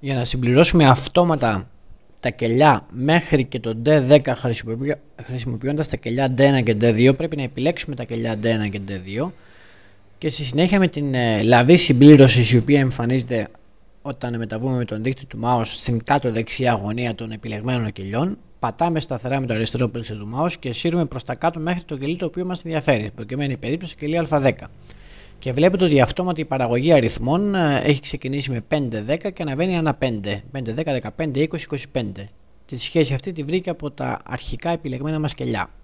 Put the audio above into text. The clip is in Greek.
για να συμπληρώσουμε αυτόματα τα κελιά μέχρι και το D10 χρησιμοποιώντας τα κελιά D1 και D2 πρέπει να επιλέξουμε τα κελιά D1 και D2 και στη συνέχεια με την ε, λαβή συμπλήρωσης η οποία εμφανίζεται όταν μεταβούμε με τον δείκτη του mouse στην κάτω δεξιά γωνία των επιλεγμένων κελιών πατάμε σταθερά με το αριστερό πλήκτρο του mouse και σύρουμε προς τα κάτω μέχρι το κελί το οποίο μας ενδιαφέρει προκειμένη περίπτωση κελί α10 και βλέπετε ότι η αυτόματη παραγωγή αριθμών ε, έχει ξεκινήσει με 5-10 και αναβαίνει ανά 5. 5-10, 15, 20, 25. Τη σχέση αυτή τη βρήκε από τα αρχικά επιλεγμένα μας κελιά.